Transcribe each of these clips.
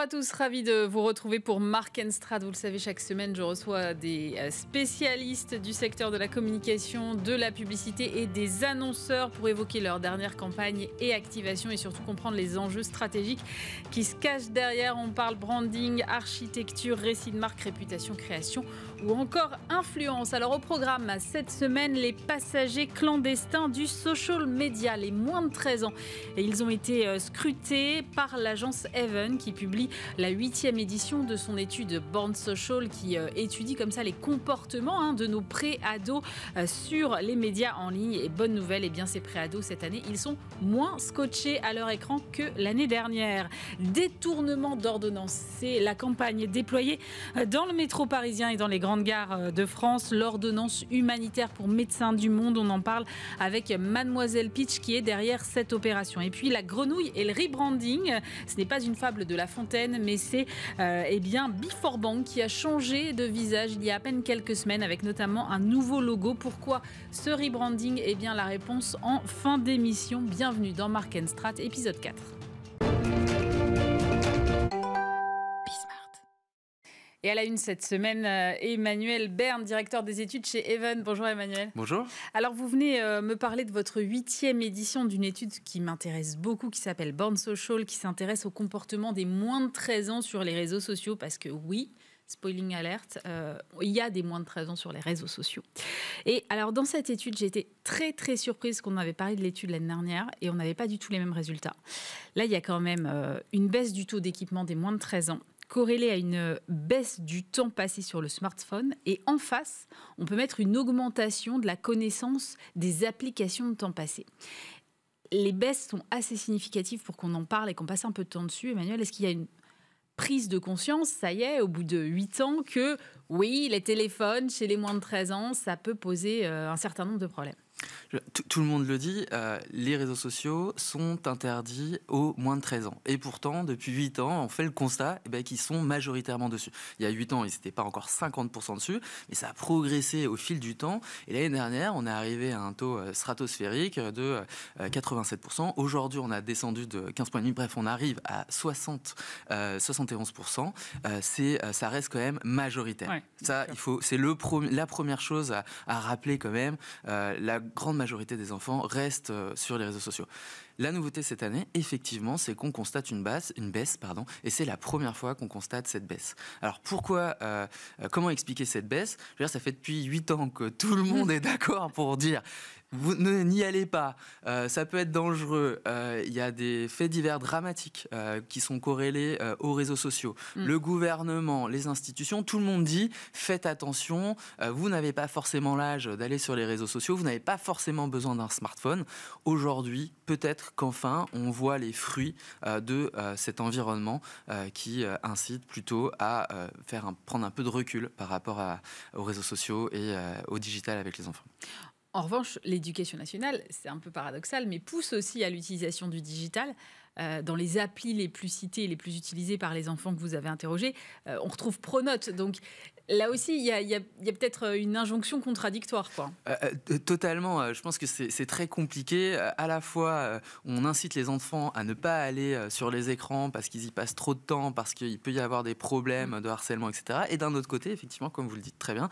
Bonjour à tous, ravi de vous retrouver pour Mark Enstrad. Vous le savez, chaque semaine, je reçois des euh, spécialistes du secteur de la communication, de la publicité et des annonceurs pour évoquer leur dernière campagne et activation et surtout comprendre les enjeux stratégiques qui se cachent derrière. On parle branding, architecture, récit de marque, réputation, création ou encore influence. Alors au programme cette semaine, les passagers clandestins du social media, les moins de 13 ans. Et ils ont été euh, scrutés par l'agence even qui publie la huitième édition de son étude Born Social qui euh, étudie comme ça les comportements hein, de nos pré-ados euh, sur les médias en ligne. Et bonne nouvelle, et eh bien ces pré-ados cette année, ils sont moins scotchés à leur écran que l'année dernière. Détournement d'ordonnance, c'est la campagne déployée dans le métro parisien et dans les grandes Grande gare euh, de France, l'ordonnance humanitaire pour Médecins du Monde. On en parle avec Mademoiselle Pitch qui est derrière cette opération. Et puis la grenouille et le rebranding, ce n'est pas une fable de La Fontaine, mais c'est euh, eh bien Before qui a changé de visage il y a à peine quelques semaines avec notamment un nouveau logo. Pourquoi ce rebranding Eh bien la réponse en fin d'émission. Bienvenue dans Markenstrat, épisode 4. Et à la une cette semaine, euh, Emmanuel Bern, directeur des études chez Even. Bonjour Emmanuel. Bonjour. Alors vous venez euh, me parler de votre huitième édition d'une étude qui m'intéresse beaucoup, qui s'appelle Born Social, qui s'intéresse au comportement des moins de 13 ans sur les réseaux sociaux, parce que oui, spoiling alerte, euh, il y a des moins de 13 ans sur les réseaux sociaux. Et alors dans cette étude, j'ai été très très surprise qu'on avait parlé de l'étude l'année dernière et on n'avait pas du tout les mêmes résultats. Là, il y a quand même une baisse du taux d'équipement des moins de 13 ans corrélée à une baisse du temps passé sur le smartphone. Et en face, on peut mettre une augmentation de la connaissance des applications de temps passé. Les baisses sont assez significatives pour qu'on en parle et qu'on passe un peu de temps dessus. Emmanuel, est-ce qu'il y a une prise de conscience, ça y est, au bout de 8 ans, que oui, les téléphones chez les moins de 13 ans, ça peut poser euh, un certain nombre de problèmes tout, le monde le dit, euh, les réseaux sociaux sont interdits aux moins de 13 ans. Et pourtant, depuis 8 ans, on fait le constat eh ben, qu'ils sont majoritairement dessus. Il y a 8 ans, ils n'étaient pas encore 50% dessus, mais ça a progressé au fil du temps. Et l'année dernière, on est arrivé à un taux euh, stratosphérique de 87%. Euh, Aujourd'hui, on a descendu de 15 Bref, on arrive à 60, 71%. c'est, ça reste quand même majoritaire. ça, il faut, c'est le la première chose à, rappeler quand même. la grande majorité des enfants restent euh, sur les réseaux sociaux. La nouveauté cette année, effectivement, c'est qu'on constate une, baisse, une baisse, pardon, et c'est la première fois qu'on constate cette baisse. Alors pourquoi, euh, euh, comment expliquer cette baisse Je veux dire, ça fait depuis 8 ans que tout le monde mmh. est d'accord pour dire vous n'y allez pas, euh, ça peut être dangereux. Euh, il y a des faits divers dramatiques euh, qui sont corrélés aux réseaux sociaux. Mm. Le gouvernement, les institutions, tout le monde dit faites attention, vous n'avez pas forcément l'âge d'aller sur les réseaux sociaux, vous n'avez pas forcément besoin d'un smartphone. Aujourd'hui, peut-être qu'enfin, on voit les fruits de cet environnement qui incite plutôt à faire prendre un peu de recul par rapport aux réseaux sociaux et au digital avec les enfants. En revanche, l'éducation nationale, c'est un peu paradoxal, mais pousse aussi à l'utilisation du digital euh, dans les applis les plus citées et les plus utilisées par les enfants que vous avez interrogés, euh, on retrouve Pronote. Donc Là aussi, il y a, peut-être euh, une injonction contradictoire. Quoi. totalement. Je pense que c'est très compliqué. À la fois, on incite les enfants à ne pas aller sur les écrans parce qu'ils y passent trop de temps, parce qu'il peut y avoir des problèmes mm. de harcèlement, etc. Et d'un autre côté, effectivement, comme vous le dites très bien,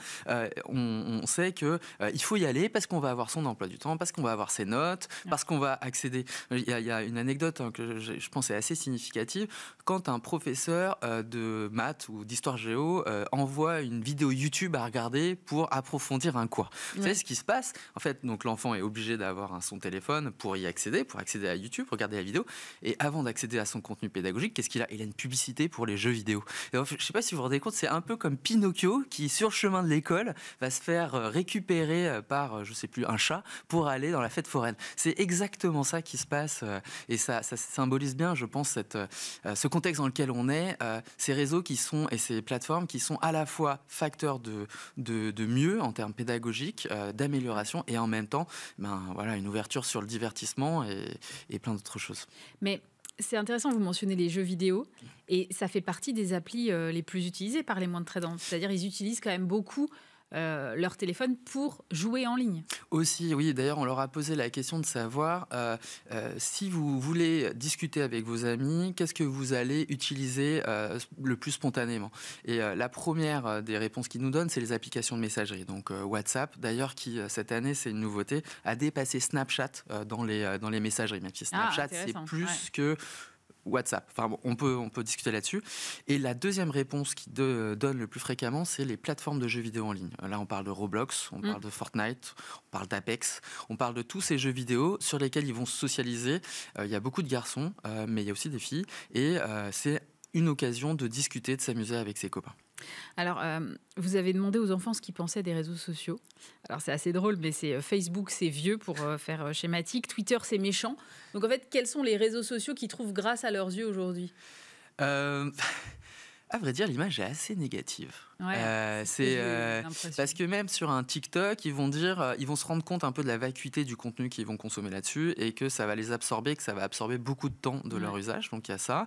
on, sait qu'il il faut y aller parce qu'on va avoir son emploi du temps, parce qu'on va avoir ses notes, parce qu'on va accéder. Il y, a, une anecdote hein, que que je pense, est assez significative. Quand un professeur euh, de maths ou d'histoire géo euh, envoie une vidéo YouTube à regarder pour approfondir un cours, vous savez ce qui se passe En fait, donc l'enfant est obligé d'avoir son téléphone pour y accéder, pour accéder à YouTube, regarder la vidéo. Et avant d'accéder à son contenu pédagogique, qu'est-ce qu'il a Il a une publicité pour les jeux vidéo. je ne sais pas si vous vous rendez compte, c'est un peu comme Pinocchio qui, sur le chemin de l'école, va se faire euh, récupérer par, je ne sais plus, un chat pour aller dans la fête foraine. C'est exactement ça qui se passe et ça, ça, symbolise bien, je pense, cette, euh, ce contexte dans lequel on est, euh, ces réseaux qui sont et ces plateformes qui sont à la fois facteurs de, de, mieux en termes pédagogiques, euh, d'amélioration et en même temps, ben, voilà, une ouverture sur le divertissement et, et plein d'autres choses. Mais c'est intéressant, vous mentionnez les jeux vidéo, et ça fait partie des applis les plus utilisées par les moins de 13 ans. C'est-à-dire, ils utilisent quand même beaucoup euh, leur téléphone pour jouer en ligne. Aussi, oui. D'ailleurs, on leur a posé la question de savoir euh, euh, si vous voulez discuter avec vos amis, qu'est-ce que vous allez utiliser le plus spontanément. Et la première des réponses qu'ils nous donnent, c'est les applications de messagerie. Donc WhatsApp, d'ailleurs, qui cette année, c'est une nouveauté, a dépassé Snapchat dans les dans les messageries. Même si ah, Snapchat, c'est plus que WhatsApp. Enfin, on, peut, on peut discuter là-dessus. Et la deuxième réponse qui donnent donne le plus fréquemment, c'est les plateformes de jeux vidéo en ligne. Là, on parle de Roblox, on mm. parle de Fortnite, on parle d'Apex, on parle de tous ces jeux vidéo sur lesquels ils vont se socialiser. Euh, il y a beaucoup de garçons, euh, mais il y a aussi des filles. Et euh, c'est une occasion de discuter, de s'amuser avec ses copains. Alors, euh, vous avez demandé aux enfants ce qu'ils pensaient des réseaux sociaux. Alors, c'est assez drôle, mais c'est euh, Facebook, c'est vieux pour euh, faire schématique. Twitter, c'est méchant. Donc, en fait, quels sont les réseaux sociaux qu'ils trouvent grâce à leurs yeux aujourd'hui à vrai dire, l'image est assez négative. Euh, c'est euh, parce que même sur un TikTok, ils vont dire, euh, ils vont se rendre compte un peu de la vacuité du contenu qu'ils vont consommer là-dessus et que ça va les absorber, que ça va absorber beaucoup de temps de leur usage. Donc il y a ça.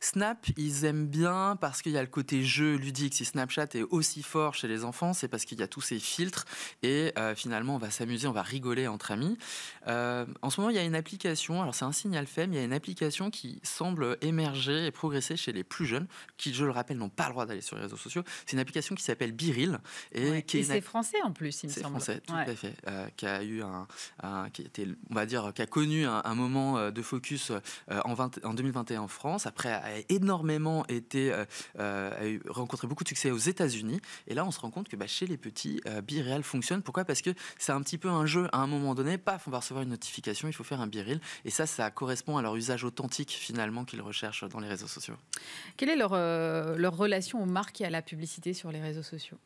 Snap, ils aiment bien parce qu'il y a le côté jeu ludique. Si Snapchat est aussi fort chez les enfants, c'est parce qu'il y a tous ces filtres et finalement on va s'amuser, on va rigoler entre amis. en ce moment, il y a une application. Alors c'est un signal faible. Il y a une application qui semble émerger et progresser chez les plus jeunes qui, je le rappelle, n'ont pas le droit d'aller sur les réseaux sociaux. C'est une application qui s'appelle Biril. Et, qui c'est français en plus, il me semble. C'est français, tout à fait. Euh, qui a eu un, qui était, on va dire, qui a connu un, moment euh, de focus euh, en, 20, en, 2021 en France. Après, a énormément été, a rencontré beaucoup de succès aux États-Unis. Et là, on se rend compte que bah, chez les petits, Biril fonctionne. Pourquoi Parce que c'est un petit peu un jeu. À un moment donné, paf, on va recevoir une notification, il faut faire un Biril. Et ça, ça correspond à leur usage authentique finalement qu'ils recherchent dans les réseaux sociaux. Quel est leur euh, leur, relation aux marques et à la publicité sur les réseaux sociaux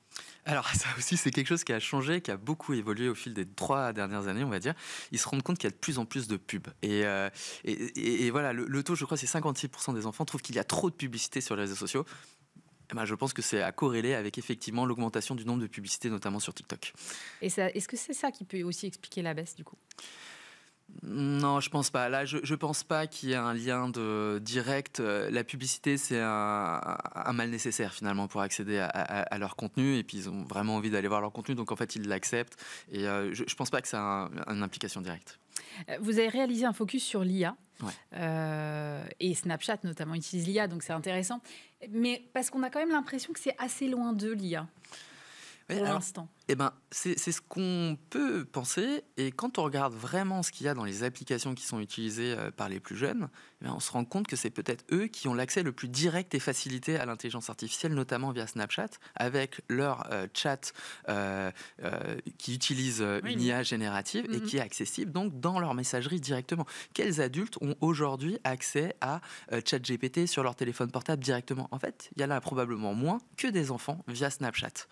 alors ça aussi, c'est quelque chose qui a changé, qui a beaucoup évolué au fil des trois dernières années, on va dire. Ils se rendent compte qu'il y a de plus en plus de pubs. Et, euh, et, voilà, le, taux, je crois, c'est 56% des enfants trouvent qu'il y a trop de publicité sur les réseaux sociaux. Eh ben, je pense que c'est à corréler avec effectivement l'augmentation du nombre de publicités, notamment sur TikTok. Et est-ce que c'est ça qui peut aussi expliquer la baisse du coup non, je pense pas. Là, je, je pense pas qu'il y ait un lien de direct. La publicité, c'est un, mal nécessaire finalement pour accéder à, leur contenu. Et puis ils ont vraiment envie d'aller voir leur contenu, donc en fait ils l'acceptent. Et euh, je, je, pense pas que ça a un, une implication directe. Euh, vous avez réalisé un focus sur l'IA. Euh, et Snapchat notamment utilise l'IA, donc c'est intéressant. Mais parce qu'on a quand même l'impression que c'est assez loin de l'IA l'instant. Eh ben, c'est ce qu'on peut penser. Et quand on regarde vraiment ce qu'il y a dans les applications qui sont utilisées euh, par les plus jeunes, eh ben, on se rend compte que c'est peut-être eux qui ont l'accès le plus direct et facilité à l'intelligence artificielle, notamment via Snapchat, avec leur euh, chat euh, qui utilise une IA générative et mm-hmm. qui est accessible donc dans leur messagerie directement. Quels adultes ont aujourd'hui accès à ChatGPT sur leur téléphone portable directement En fait, il y en a probablement moins que des enfants via Snapchat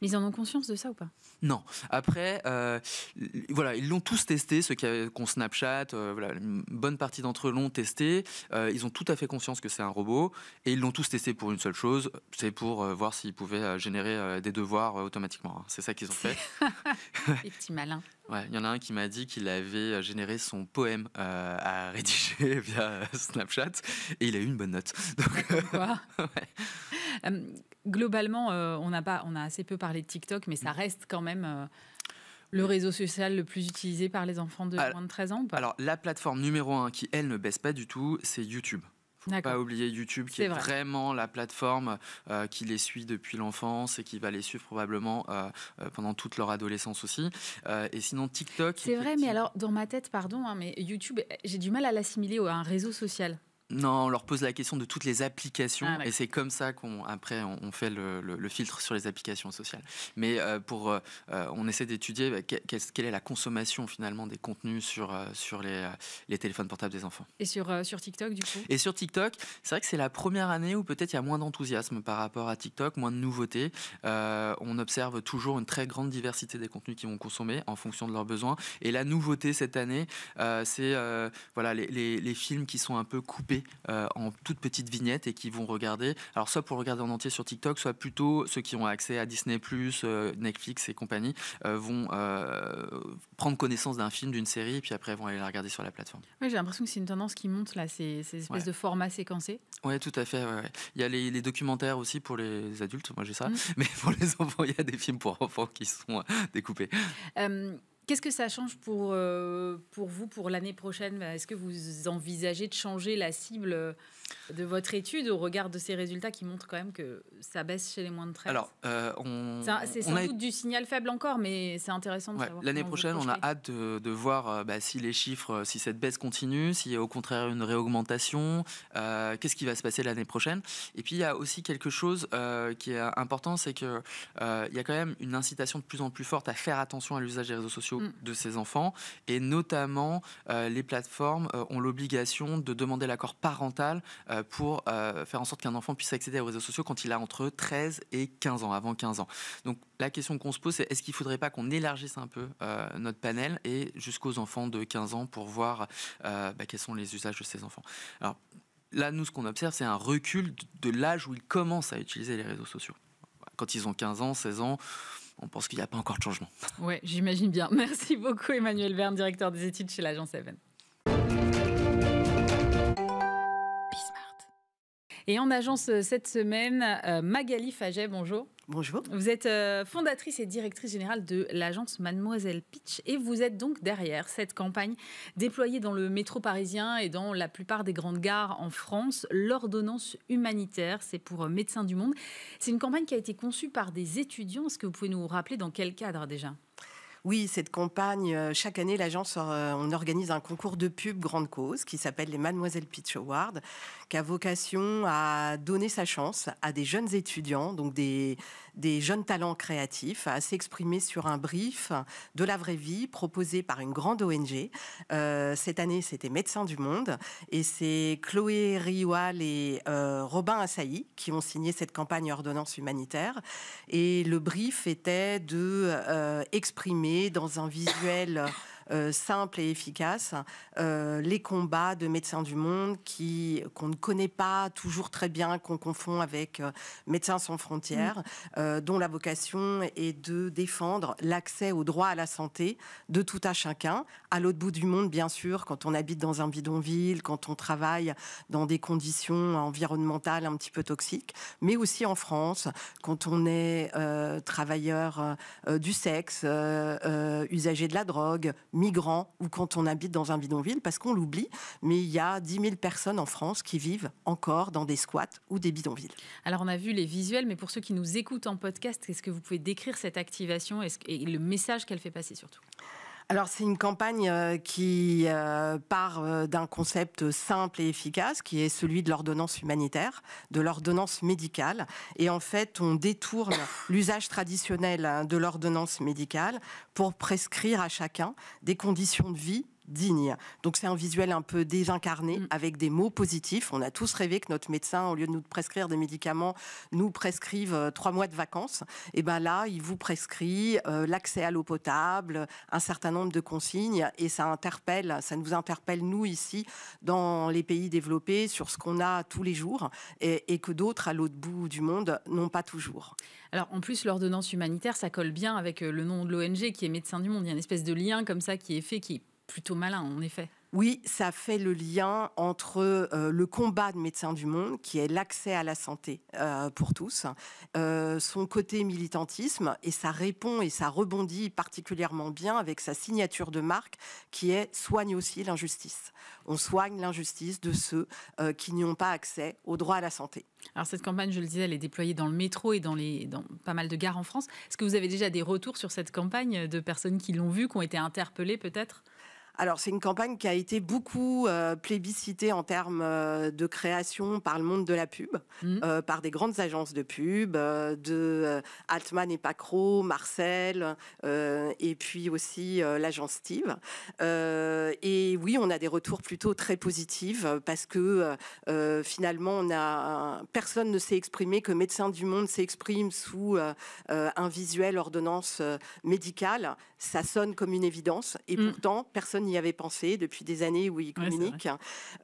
ils en ont conscience de ça ou pas Non. Après, euh, voilà, ils l'ont tous testé, ceux qui ont Snapchat, euh, voilà, une bonne partie d'entre eux l'ont testé. Euh, ils ont tout à fait conscience que c'est un robot et ils l'ont tous testé pour une seule chose, c'est pour voir s'ils pouvaient générer des devoirs automatiquement. Hein. C'est ça qu'ils ont fait. Les petits malins. Il y en a un qui m'a dit qu'il avait généré son poème à rédiger via Snapchat et il a eu une bonne note. Donc, ah, Euh, globalement, euh, on, a pas, on a assez peu parlé de TikTok, mais ça mm. reste quand même... Euh, le mm. réseau social le plus utilisé par les enfants de moins de 13 ans Alors, la plateforme numéro un qui, elle, ne baisse pas du tout, c'est YouTube. Faut pas oublier YouTube qui est, vraiment la plateforme qui les suit depuis l'enfance et qui va les suivre probablement pendant toute leur adolescence aussi. et sinon TikTok. C'est vrai, mais alors dans ma tête, pardon, hein, mais YouTube, j'ai du mal à l'assimiler à un réseau social. Non, on leur pose la question de toutes les applications ah, et c'est comme ça qu'on après on, fait le, filtre sur les applications sociales. Mais euh, pour, euh, euh, on essaie d'étudier bah, quelle, est la consommation finalement des contenus sur sur les, téléphones portables des enfants. Et sur sur TikTok du coup. Et sur TikTok, c'est vrai que c'est la première année où peut-être il y a moins d'enthousiasme par rapport à TikTok, moins de nouveautés. on observe toujours une très grande diversité des contenus qui vont consommer en fonction de leurs besoins. Et la nouveauté cette année, c'est voilà les films qui sont un peu coupés euh, en toute petite vignette et qui vont regarder. Alors, soit pour regarder en entier sur TikTok, soit plutôt ceux qui ont accès à Disney, euh, Netflix et compagnie euh, vont prendre connaissance d'un film, d'une série, puis après vont aller la regarder sur la plateforme. Oui, j'ai l'impression que c'est une tendance qui monte là, ces, espèces de formats séquencés. Oui, tout à fait. Il y a les, documentaires aussi pour les adultes, moi j'ai ça, mm. mais pour les enfants, il y a des films pour enfants qui sont découpés. Qu'est-ce que ça change pour, euh, pour vous pour l'année prochaine Est-ce que vous envisagez de changer la cible de votre étude au regard de ces résultats qui montrent quand même que ça baisse chez les moins de 13 Alors, euh, c'est sans doute du signal faible encore, mais c'est intéressant de savoir. L'année prochaine, on a hâte de, voir euh, bah, si les chiffres, si cette baisse continue, s'il y a au contraire une réaugmentation, euh, qu'est-ce qui va se passer l'année prochaine. Et puis, il y a aussi quelque chose qui est important, c'est qu'il il y a quand même une incitation de plus en plus forte à faire attention à l'usage des réseaux sociaux mm. de ces enfants, et notamment les plateformes ont l'obligation de demander l'accord parental euh, pour euh, faire en sorte qu'un enfant puisse accéder aux réseaux sociaux quand il a entre 13 et 15 ans, avant 15 ans. Donc la question qu'on se pose, c'est est-ce qu'il ne faudrait pas qu'on élargisse un peu euh, notre panel et jusqu'aux enfants de 15 ans pour voir bah, quels sont les usages de ces enfants Alors là, nous, ce qu'on observe, c'est un recul de l'âge où ils commencent à utiliser les réseaux sociaux. Quand ils ont 15 ans, 16 ans, on pense qu'il n'y a pas encore de changement. Oui, j'imagine bien. Merci beaucoup, Emmanuel Verne, directeur des études chez l'agence Seven. Et en agence euh, cette semaine, euh, Magali Faget, bonjour. Bonjour. Vous êtes euh, fondatrice et directrice générale de l'agence Mademoiselle Pitch et vous êtes donc derrière cette campagne déployée dans le métro parisien et dans la plupart des grandes gares en France, l'ordonnance humanitaire, c'est pour Médecins du Monde. C'est une campagne qui a été conçue par des étudiants. Est-ce que vous pouvez nous rappeler dans quel cadre déjà oui, cette campagne, euh, chaque année, l'agence, euh, on organise un concours de pub grande cause qui s'appelle les Mademoiselles Pitch Awards, qui a vocation à donner sa chance à des jeunes étudiants, donc des, des jeunes talents créatifs à s'exprimer sur un brief de la vraie vie proposé par une grande ONG. Euh, cette année, c'était Médecins du Monde et c'est Chloé Rioual et euh, Robin Assaï qui ont signé cette campagne ordonnance humanitaire. Et le brief était de euh, exprimer dans un visuel euh, simple et efficace euh, les combats de médecins du monde qui qu'on ne connaît pas toujours très bien, qu'on confond avec euh, Médecins sans frontières, mm. dont la vocation est de défendre l'accès au droit à la santé de tout à chacun, à l'autre bout du monde bien sûr, quand on habite dans un bidonville, quand on travaille dans des conditions environnementales un petit peu toxiques, mais aussi en France, quand on est travailleur du sexe, usager de la drogue, migrants ou quand on habite dans un bidonville, parce qu'on l'oublie, mais il y a 10 000 personnes en France qui vivent encore dans des squats ou des bidonvilles. Alors on a vu les visuels, mais pour ceux qui nous écoutent en podcast, quest ce que vous pouvez décrire cette activation et le message qu'elle fait passer surtout alors c'est une campagne euh, qui euh, part euh, d'un concept simple et efficace qui est celui de l'ordonnance humanitaire, de l'ordonnance médicale. Et en fait, on détourne l'usage traditionnel hein, de l'ordonnance médicale pour prescrire à chacun des conditions de vie digne. Donc c'est un visuel un peu désincarné mm. avec des mots positifs. On a tous rêvé que notre médecin, au lieu de nous prescrire des médicaments, nous prescrive euh, trois mois de vacances. Et ben là, il vous prescrit euh, l'accès à l'eau potable, un certain nombre de consignes, et ça interpelle, ça nous interpelle nous ici dans les pays développés sur ce qu'on a tous les jours et, et que d'autres à l'autre bout du monde n'ont pas toujours. Alors en plus, l'ordonnance humanitaire, ça colle bien avec euh, le nom de l'ONG qui est Médecins du Monde. Il y a une espèce de lien comme ça qui est fait qui plutôt malin, en effet. Oui, ça fait le lien entre euh, le combat de Médecins du Monde, qui est l'accès à la santé euh, pour tous, euh, son côté militantisme, et ça répond et ça rebondit particulièrement bien avec sa signature de marque, qui est soigne aussi l'injustice. On soigne l'injustice de ceux qui n'y ont pas accès au droit à la santé. Alors cette campagne, je le disais, elle est déployée dans le métro et dans, les, dans pas mal de gares en France. Est-ce que vous avez déjà des retours sur cette campagne de personnes qui l'ont vue, qui ont été interpellées peut-être alors c'est une campagne qui a été beaucoup euh, plébiscitée en termes euh, de création par le monde de la pub, mmh. euh, par des grandes agences de pub, de Altman et Pacro, Marcel, et puis aussi l'agence Steve. et oui, on a des retours plutôt très positifs parce que finalement, personne ne s'est exprimé que Médecins du Monde s'exprime sous un visuel ordonnance médicale ça sonne comme une évidence. Et mm. pourtant, personne n'y avait pensé depuis des années où il communique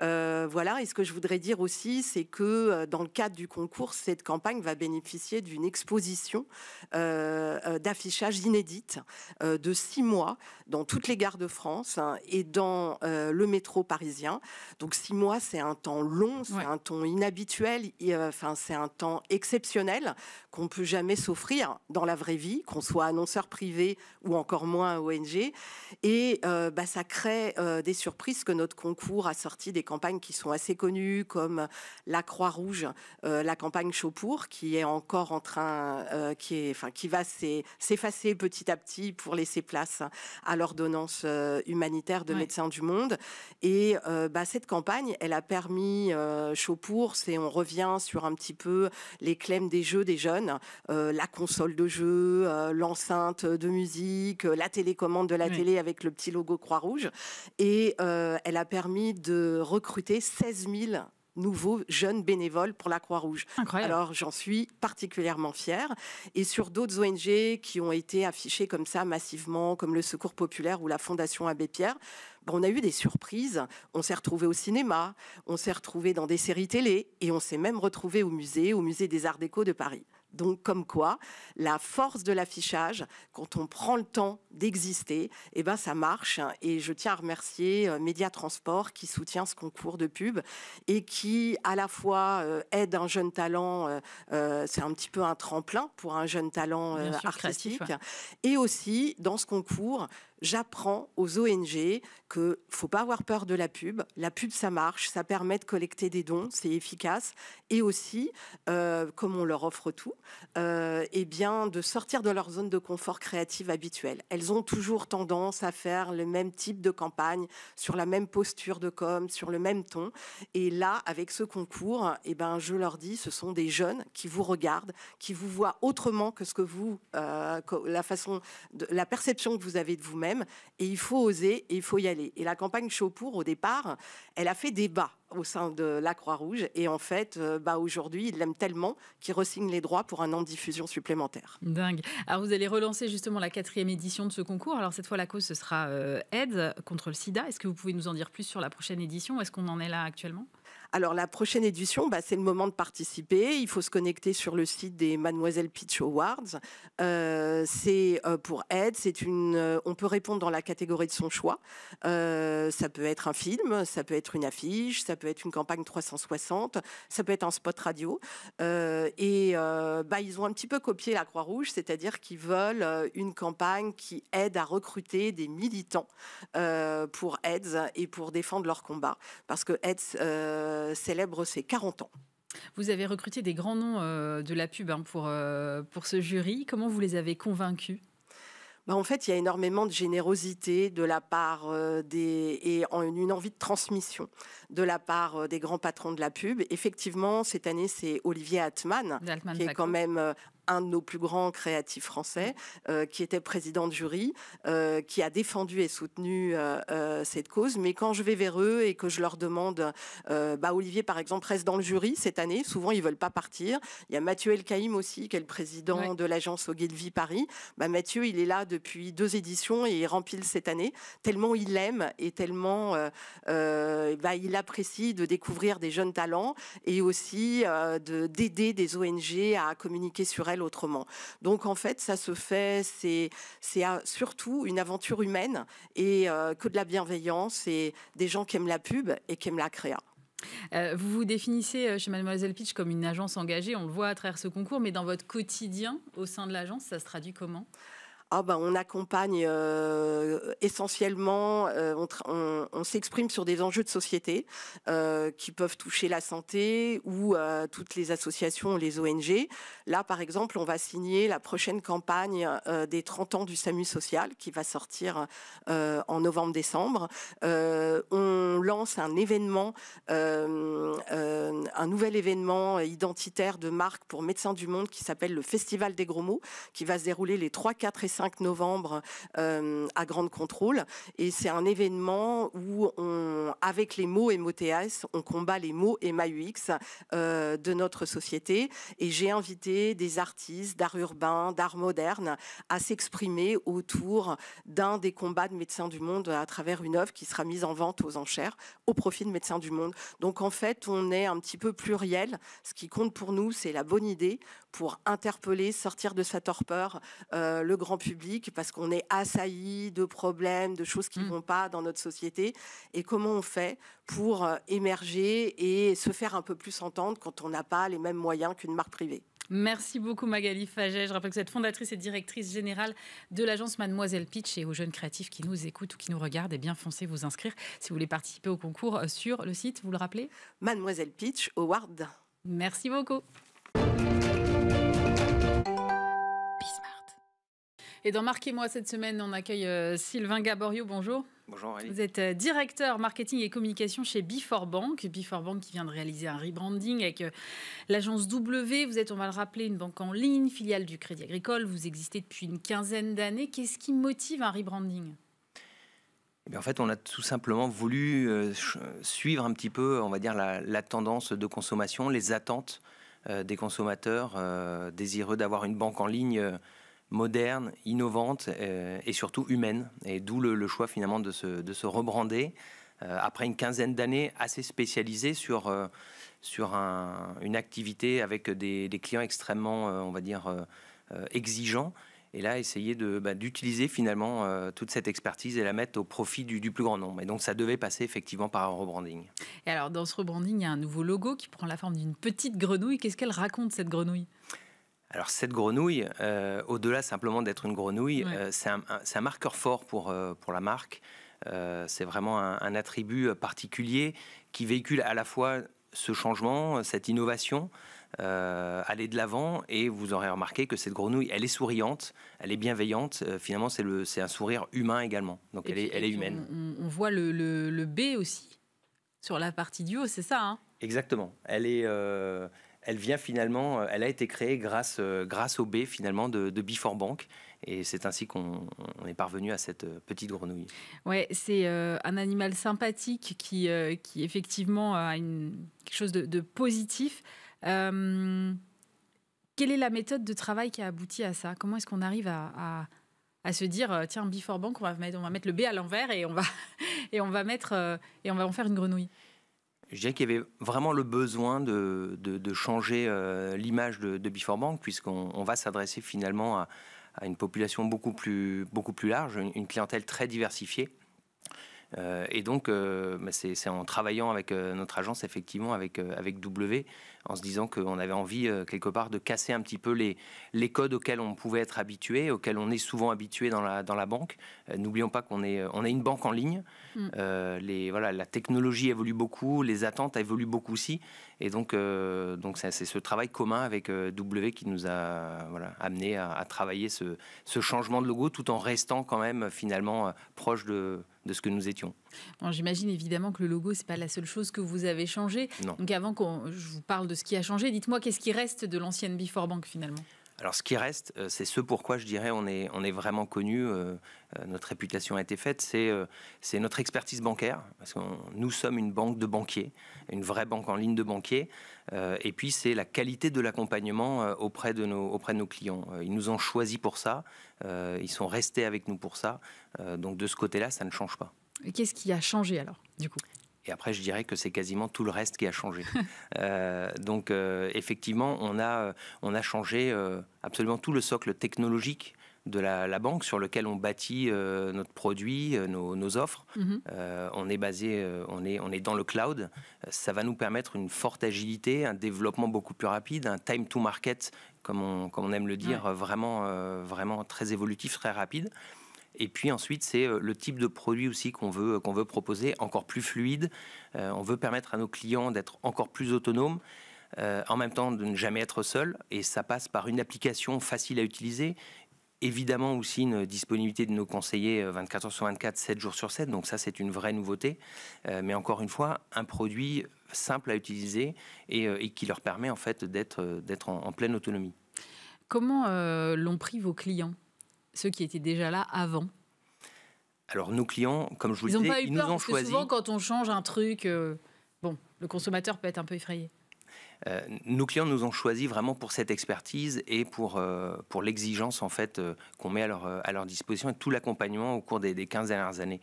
euh, voilà. Et ce que je voudrais dire aussi, c'est que euh, dans le cadre du concours, cette campagne va bénéficier d'une exposition euh, d'affichage inédite de six mois dans toutes les gares de France hein, et dans le métro parisien. Donc six mois, c'est un temps long, c'est un temps inhabituel. Enfin, c'est un temps exceptionnel qu'on peut jamais s'offrir dans la vraie vie, qu'on soit annonceur privé ou encore moins ONG. Et euh, bah, ça crée euh, des surprises que notre concours a sorti des campagnes qui sont assez connues, comme euh, la Croix-Rouge, la campagne Chaupour, qui est encore en train, qui, est, enfin, qui va s'effacer petit à petit pour laisser place à l'ordonnance humanitaire de Médecins du Monde. Et bah, cette campagne, elle a permis Chaupour, c'est on revient sur un petit peu les clèmes des jeux des jeunes, la console de jeu, l'enceinte de musique, la télécommande de la télé avec le petit logo Croix-Rouge. Et euh, elle a permis de recruter 16 000 nouveaux jeunes bénévoles pour la Croix-Rouge. Alors j'en suis particulièrement fière. Et sur d'autres ONG qui ont été affichées comme ça massivement, comme le Secours populaire ou la Fondation Abbé Pierre, ben, on a eu des surprises. On s'est retrouvé au cinéma, on s'est retrouvé dans des séries télé et on s'est même retrouvé au musée, au musée des Arts déco de Paris. Donc, comme quoi, la force de l'affichage, quand on prend le temps d'exister, eh ben, ça marche. Et je tiens à remercier euh, Média Transport qui soutient ce concours de pub et qui, à la fois, euh, aide un jeune talent, euh, c'est un petit peu un tremplin pour un jeune talent artistique, et aussi, dans ce concours, j'apprends aux ONG que faut pas avoir peur de la pub. La pub, ça marche, ça permet de collecter des dons, c'est efficace. Et aussi, euh, comme on leur offre tout, et euh, eh bien de sortir de leur zone de confort créative habituelle. Elles ont toujours tendance à faire le même type de campagne, sur la même posture de com, sur le même ton. Et là, avec ce concours, et eh ben, je leur dis, ce sont des jeunes qui vous regardent, qui vous voient autrement que ce que vous, euh, la façon, de, la perception que vous avez de vous-même et il faut oser et il faut y aller. Et la campagne Chaupour, au départ, elle a fait débat au sein de la Croix-Rouge. Et en fait, euh, bah aujourd'hui, il l'aime tellement qu'il ressigne les droits pour un an de diffusion supplémentaire. Dingue. Alors, vous allez relancer justement la quatrième édition de ce concours. Alors, cette fois, la cause, ce sera aide euh, contre le sida. Est-ce que vous pouvez nous en dire plus sur la prochaine édition Est-ce qu'on en est là actuellement alors la prochaine édition, bah, c'est le moment de participer. Il faut se connecter sur le site des Mademoiselle Pitch Awards. Euh, c'est euh, pour Aids. c'est une. Euh, on peut répondre dans la catégorie de son choix. ça peut être un film, ça peut être une affiche, ça peut être une campagne 360, ça peut être un spot radio. et bah, ils ont un petit peu copié la Croix-Rouge, c'est-à-dire qu'ils veulent une campagne qui aide à recruter des militants pour AIDS et pour défendre leur combat. Parce que AIDS euh, célèbre ses 40 ans. Vous avez recruté des grands noms euh, de la pub hein, pour, euh, pour ce jury. Comment vous les avez convaincus bah en fait, il y a énormément de générosité de la part des et une envie de transmission de la part des grands patrons de la pub. Effectivement, cette année, c'est Olivier Atman qui est quand même un de nos plus grands créatifs français, mmh. euh, qui était président de jury, euh, qui a défendu et soutenu euh, cette cause. Mais quand je vais vers eux et que je leur demande, bah Olivier par exemple reste dans le jury cette année, souvent ils veulent pas partir. Il y a Mathieu El Kaïm aussi, qui est le président de l'agence Ogilvy Paris. Bah, Mathieu, il est là depuis deux éditions et il rempile cette année, tellement il l'aime et tellement bah, il apprécie de découvrir des jeunes talents et aussi d'aider des ONG à communiquer sur elles autrement. Donc en fait, ça se fait, c'est surtout une aventure humaine et euh, que de la bienveillance et des gens qui aiment la pub et qui aiment la créa. Euh, vous vous définissez euh, chez Mademoiselle Pitch comme une agence engagée, on le voit à travers ce concours, mais dans votre quotidien au sein de l'agence, ça se traduit comment ah ben, on accompagne euh, essentiellement, euh, on, s'exprime sur des enjeux de société euh, qui peuvent toucher la santé ou toutes les associations, les ONG. Là, par exemple, on va signer la prochaine campagne des 30 ans du SAMU social qui va sortir en novembre-décembre. on lance un événement, un nouvel événement identitaire de marque pour Médecins du Monde qui s'appelle le Festival des Gros Mots, qui va se dérouler les 3, 4 et 5 5 novembre euh, à Grande Contrôle. Et c'est un événement où, on, avec les mots et mots on combat les mots et MAUX euh, de notre société. Et j'ai invité des artistes d'art urbain, d'art moderne à s'exprimer autour d'un des combats de médecins du monde à travers une œuvre qui sera mise en vente aux enchères au profit de médecins du monde. Donc en fait, on est un petit peu pluriel. Ce qui compte pour nous, c'est la bonne idée pour interpeller, sortir de sa torpeur euh, le grand public parce qu'on est assailli de problèmes, de choses qui ne mm. vont pas dans notre société. Et comment on fait pour euh, émerger et se faire un peu plus entendre quand on n'a pas les mêmes moyens qu'une marque privée Merci beaucoup Magali Faget. Je rappelle que vous êtes fondatrice et directrice générale de l'agence Mademoiselle Pitch. Et aux jeunes créatifs qui nous écoutent ou qui nous regardent, et eh bien foncez vous inscrire si vous voulez participer au concours euh, sur le site, vous le rappelez Mademoiselle Pitch Award. Merci beaucoup. Et dans Marquez-moi cette semaine, on accueille euh, Sylvain Gaborio. Bonjour. Bonjour Aurélie. Vous êtes euh, directeur marketing et communication chez Before Bank. Before Bank qui vient de réaliser un rebranding avec euh, l'agence W. Vous êtes, on va le rappeler, une banque en ligne, filiale du Crédit Agricole. Vous existez depuis une quinzaine d'années. Qu'est-ce qui motive un rebranding eh en fait, on a tout simplement voulu suivre un petit peu, on va dire, la, tendance de consommation, les attentes des consommateurs désireux d'avoir une banque en ligne moderne, innovante euh, et surtout humaine. Et d'où le, choix finalement de se, rebrander euh, après une quinzaine d'années assez spécialisées sur, euh, sur une activité avec des, clients extrêmement, on va dire, exigeants. Et là, essayer bah, d'utiliser finalement toute cette expertise et la mettre au profit du, du, plus grand nombre. Et donc, ça devait passer effectivement par un rebranding. Et alors, dans ce rebranding, il y a un nouveau logo qui prend la forme d'une petite grenouille. Qu'est-ce qu'elle raconte, cette grenouille alors cette grenouille, euh, au-delà simplement d'être une grenouille, euh, c'est un, marqueur fort pour, euh, pour la marque. c'est vraiment un, attribut particulier qui véhicule à la fois ce changement, cette innovation, aller de l'avant. Et vous aurez remarqué que cette grenouille, elle est souriante, elle est bienveillante. finalement, c'est un sourire humain également. Donc elle, est, elle est humaine. On, voit le, le, B aussi sur la partie du haut, c'est ça hein Exactement. Elle est elle vient finalement, euh, elle a été créée grâce, euh, grâce au B finalement de, de Before Bank. Et c'est ainsi qu'on est parvenu à cette euh, petite grenouille. Ouais, c'est un animal sympathique qui, qui effectivement a une, quelque chose de, positif. quelle est la méthode de travail qui a abouti à ça Comment est-ce qu'on arrive à, se dire tiens, Before Bank, on va mettre, on va mettre le B à l'envers et on va et on et on va en faire une grenouille je dirais qu'il y avait vraiment le besoin de, changer euh, l'image de, de, Before Bank, puisqu'on va s'adresser finalement à, une population beaucoup plus, beaucoup plus large, une, clientèle très diversifiée. Euh, et donc, euh, bah, c'est en travaillant avec notre agence, effectivement, avec, avec W, en se disant qu'on avait envie, quelque part, de casser un petit peu les, codes auxquels on pouvait être habitué, auxquels on est souvent habitué dans la, banque. N'oublions pas qu'on est, est une banque en ligne. Mm. Euh, les, voilà, la technologie évolue beaucoup, les attentes évoluent beaucoup aussi. Et donc, euh, donc c'est, ce travail commun avec euh, W qui nous a voilà, amené à, travailler ce, ce, changement de logo tout en restant quand même finalement proche de, de ce que nous étions. j'imagine évidemment que le logo, c'est pas la seule chose que vous avez changé. Donc avant que je vous parle de ce qui a changé, dites-moi qu'est-ce qui reste de l'ancienne 4 Bank finalement alors ce qui reste, euh, c'est ce pourquoi je dirais on est, on est vraiment connu, euh, euh, notre réputation a été faite, c'est notre expertise bancaire, parce que nous sommes une banque de banquiers, une vraie banque en ligne de banquiers, et puis c'est la qualité de l'accompagnement auprès, de nos, auprès de nos clients. Ils nous ont choisi pour ça, ils sont restés avec nous pour ça, donc de ce côté-là, ça ne change pas. Qu'est-ce qui a changé alors, du coup et après, je dirais que c'est quasiment tout le reste qui a changé. Euh, donc, euh, effectivement, on a, euh, on a changé absolument tout le socle technologique de la, banque sur lequel on bâtit notre produit, nos, offres. Mhm. on est basé, on, est, on est dans le cloud. Ça va nous permettre une forte agilité, un développement beaucoup plus rapide, un time to market, comme on, comme on aime le dire, vraiment, vraiment très évolutif, très rapide. Et puis ensuite, c'est euh, le type de produit aussi qu'on veut, qu'on veut proposer, encore plus fluide. Euh, on veut permettre à nos clients d'être encore plus autonomes. Euh, en même temps de ne jamais être seul. Et ça passe par une application facile à utiliser. Évidemment aussi une disponibilité de nos conseillers 24 heures sur 24, 7 jours sur 7. Donc ça, c'est une vraie nouveauté. mais encore une fois, un produit simple à utiliser et, qui leur permet en fait d'être en, en pleine autonomie. Comment l'ont pris vos clients ceux qui étaient déjà là avant Alors nos clients, comme je vous ils le pas eu ils nous ont souvent, quand on change un truc, euh, bon, le consommateur peut être un peu effrayé. Euh, nos clients nous ont choisis vraiment pour cette expertise et pour, euh, pour l'exigence en fait qu'on met à leur, à leur disposition et tout l'accompagnement au cours des, des, 15 dernières années.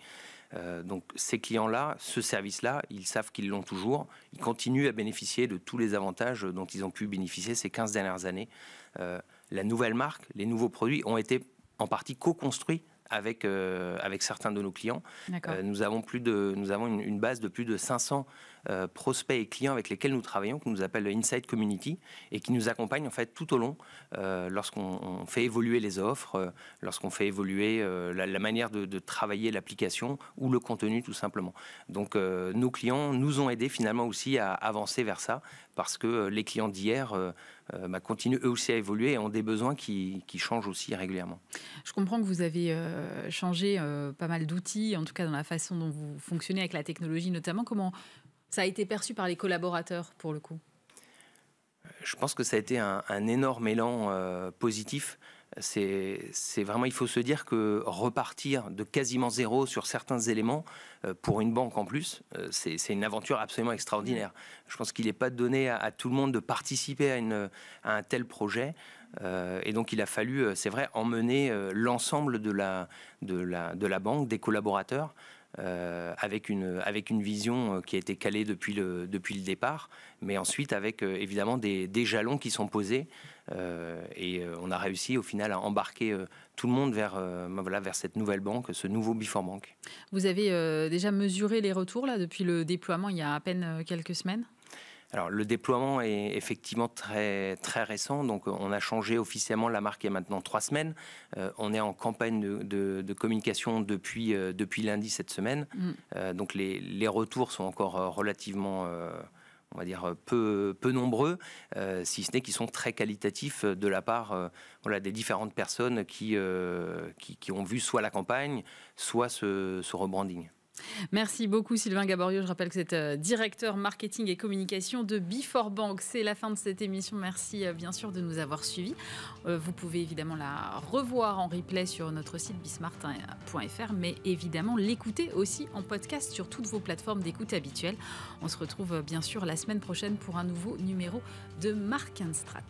donc ces clients-là, ce service-là, ils savent qu'ils l'ont toujours, ils continuent à bénéficier de tous les avantages dont ils ont pu bénéficier ces 15 dernières années. la nouvelle marque, les nouveaux produits ont été en partie co-construit avec, euh, avec certains de nos clients. Euh, nous avons, plus de, nous avons une, une, base de plus de 500 euh, prospects et clients avec lesquels nous travaillons, qu'on nous appelle le Inside Community, et qui nous accompagnent en fait tout au long euh, lorsqu'on fait évoluer les offres, euh, lorsqu'on fait évoluer la, manière de, travailler l'application ou le contenu tout simplement. Donc nos clients nous ont aidés finalement aussi à avancer vers ça, parce que les clients d'hier bah, continuent eux aussi à évoluer et ont des besoins qui, qui changent aussi régulièrement. Je comprends que vous avez changé pas mal d'outils, en tout cas dans la façon dont vous fonctionnez avec la technologie notamment. Comment ça a été perçu par les collaborateurs, pour le coup Je pense que ça a été un, énorme élan euh, positif. C'est vraiment, il faut se dire que repartir de quasiment zéro sur certains éléments, euh, pour une banque en plus, euh, c'est une aventure absolument extraordinaire. Je pense qu'il n'est pas donné à, tout le monde de participer à, un tel projet. et donc il a fallu, c'est vrai, emmener l'ensemble de la, de, la, de la banque, des collaborateurs, euh, avec, une, avec une vision euh, qui a été calée depuis le, depuis le départ, mais ensuite avec euh, évidemment des, des jalons qui sont posés. et on a réussi au final à embarquer tout le monde vers, ben voilà, vers cette nouvelle banque, ce nouveau Bifor Bank. Vous avez déjà mesuré les retours là, depuis le déploiement il y a à peine quelques semaines alors le déploiement est effectivement très, très récent, donc on a changé officiellement la marque il y a maintenant trois semaines. Euh, on est en campagne de, communication depuis, euh, depuis lundi cette semaine, mm. euh, donc les, les, retours sont encore relativement on va dire peu, peu nombreux, si ce n'est qu'ils sont très qualitatifs de la part voilà, des différentes personnes qui, qui, ont vu soit la campagne, soit ce rebranding. Merci beaucoup Sylvain Gaborio. Je rappelle que c'est euh, directeur marketing et communication de Before Bank. C'est la fin de cette émission. Merci euh, bien sûr de nous avoir suivis. Euh, vous pouvez évidemment la revoir en replay sur notre site bismart.fr, mais évidemment l'écouter aussi en podcast sur toutes vos plateformes d'écoute habituelles. On se retrouve bien sûr la semaine prochaine pour un nouveau numéro de Markenstrat.